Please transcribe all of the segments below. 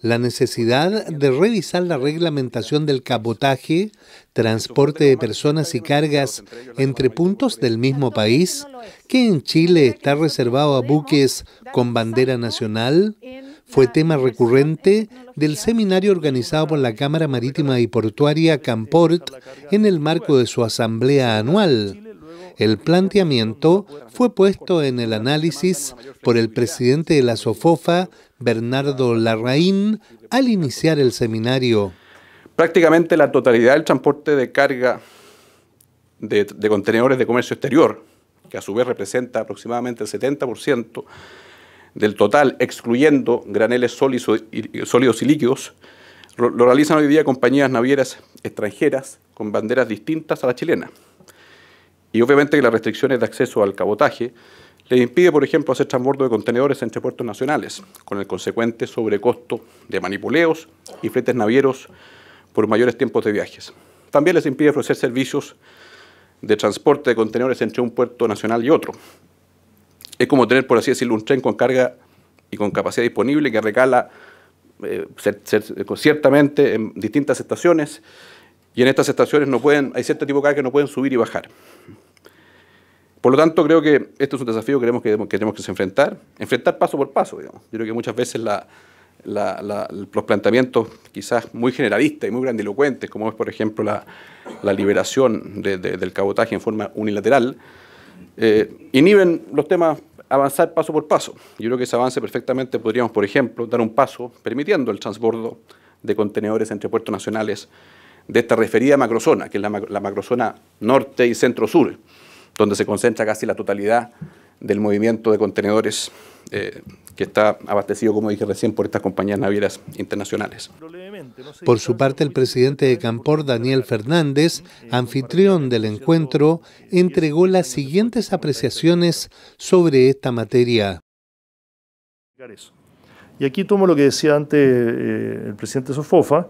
La necesidad de revisar la reglamentación del cabotaje, transporte de personas y cargas entre puntos del mismo país, que en Chile está reservado a buques con bandera nacional, fue tema recurrente del seminario organizado por la Cámara Marítima y Portuaria Camport en el marco de su asamblea anual. El planteamiento fue puesto en el análisis por el presidente de la SOFOFA, Bernardo Larraín, al iniciar el seminario. Prácticamente la totalidad del transporte de carga de, contenedores de comercio exterior, que a su vez representa aproximadamente el 70% del total, excluyendo graneles sólidos y líquidos, lo realizan hoy día compañías navieras extranjeras con banderas distintas a la chilena. Y obviamente que las restricciones de acceso al cabotaje les impide, por ejemplo, hacer transbordo de contenedores entre puertos nacionales, con el consecuente sobrecosto de manipuleos y fletes navieros por mayores tiempos de viajes. También les impide ofrecer servicios de transporte de contenedores entre un puerto nacional y otro. Es como tener, por así decirlo, un tren con carga y con capacidad disponible que recala eh, ciertamente en distintas estaciones y en estas estaciones no pueden, hay cierto tipo de carga que no pueden subir y bajar. Por lo tanto, creo que este es un desafío que tenemos que, tenemos que enfrentar, enfrentar paso por paso. Yo creo que muchas veces los planteamientos quizás muy generalistas y muy grandilocuentes, como es, por ejemplo, la, liberación del cabotaje en forma unilateral, eh, inhiben los temas avanzar paso por paso. Yo creo que ese avance perfectamente podríamos, por ejemplo, dar un paso permitiendo el transbordo de contenedores entre puertos nacionales de esta referida macrozona, que es la, macrozona norte y centro-sur donde se concentra casi la totalidad del movimiento de contenedores eh, que está abastecido, como dije recién, por estas compañías navieras internacionales. Por su parte, el presidente de Campor, Daniel Fernández, anfitrión del encuentro, entregó las siguientes apreciaciones sobre esta materia. Y aquí tomo lo que decía antes eh, el presidente Sofofa,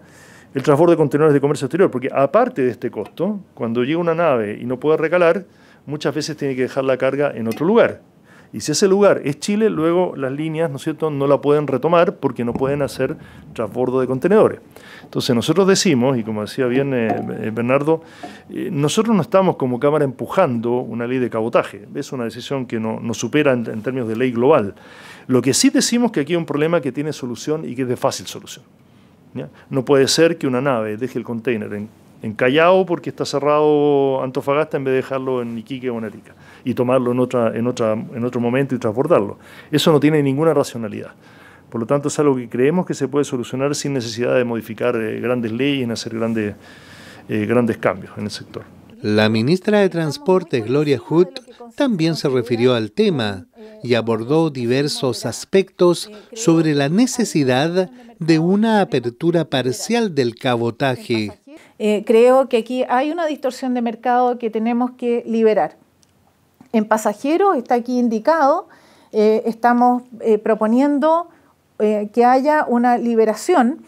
el transporte de contenedores de comercio exterior, porque aparte de este costo, cuando llega una nave y no puede recalar, muchas veces tiene que dejar la carga en otro lugar. Y si ese lugar es Chile, luego las líneas, ¿no es cierto?, no la pueden retomar porque no pueden hacer transbordo de contenedores. Entonces nosotros decimos, y como decía bien eh, eh, Bernardo, eh, nosotros no estamos como Cámara empujando una ley de cabotaje. Es una decisión que nos supera en, términos de ley global. Lo que sí decimos que aquí hay un problema que tiene solución y que es de fácil solución. No puede ser que una nave deje el contenedor en en Callao porque está cerrado Antofagasta en vez de dejarlo en Iquique o en Arica y tomarlo en, otra, en, otra, en otro momento y transportarlo. Eso no tiene ninguna racionalidad. Por lo tanto, es algo que creemos que se puede solucionar sin necesidad de modificar eh, grandes leyes y hacer grandes, eh, grandes cambios en el sector. La ministra de Transporte, Gloria Hood, también se refirió al tema y abordó diversos aspectos sobre la necesidad de una apertura parcial del cabotaje. Eh, creo que aquí hay una distorsión de mercado que tenemos que liberar. En pasajeros está aquí indicado, eh, estamos eh, proponiendo que haya una liberación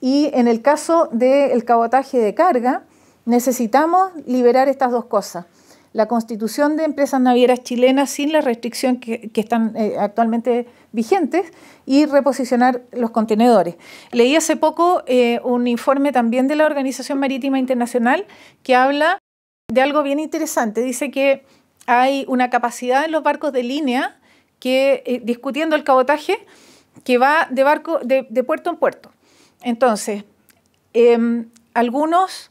y en el caso del cabotaje de carga necesitamos liberar estas dos cosas la constitución de empresas navieras chilenas sin la restricción que, están eh, actualmente vigentes y reposicionar los contenedores. Leí hace poco eh, un informe también de la Organización Marítima Internacional que habla de algo bien interesante. Dice que hay una capacidad en los barcos de línea que, eh, discutiendo el cabotaje, que va de barco de puerto en puerto. Entonces, em, algunos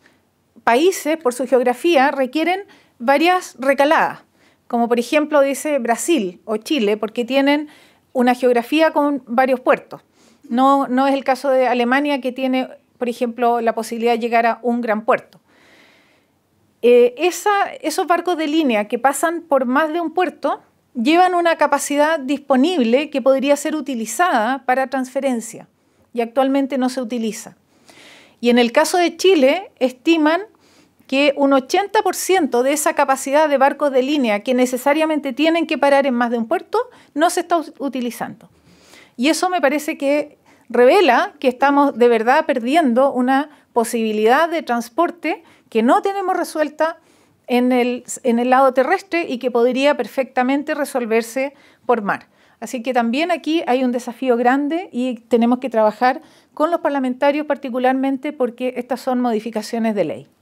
países, por su geografía, requieren varias recaladas, como por ejemplo dice Brasil o Chile, porque tienen una geografía con varios puertos. No, no es el caso de Alemania que tiene, por ejemplo, la posibilidad de llegar a un gran puerto. Eh, esos barcos de línea que pasan por más de un puerto llevan una capacidad disponible que podría ser utilizada para transferencia y actualmente no se utiliza. Y en el caso de Chile, estiman que un 80% de esa capacidad de barcos de línea que necesariamente tienen que parar en más de un puerto no se está utilizando. Y eso me parece que revela que estamos de verdad perdiendo una posibilidad de transporte que no tenemos resuelta en el, en el lado terrestre y que podría perfectamente resolverse por mar. Así que también aquí hay un desafío grande y tenemos que trabajar con los parlamentarios particularmente porque estas son modificaciones de ley.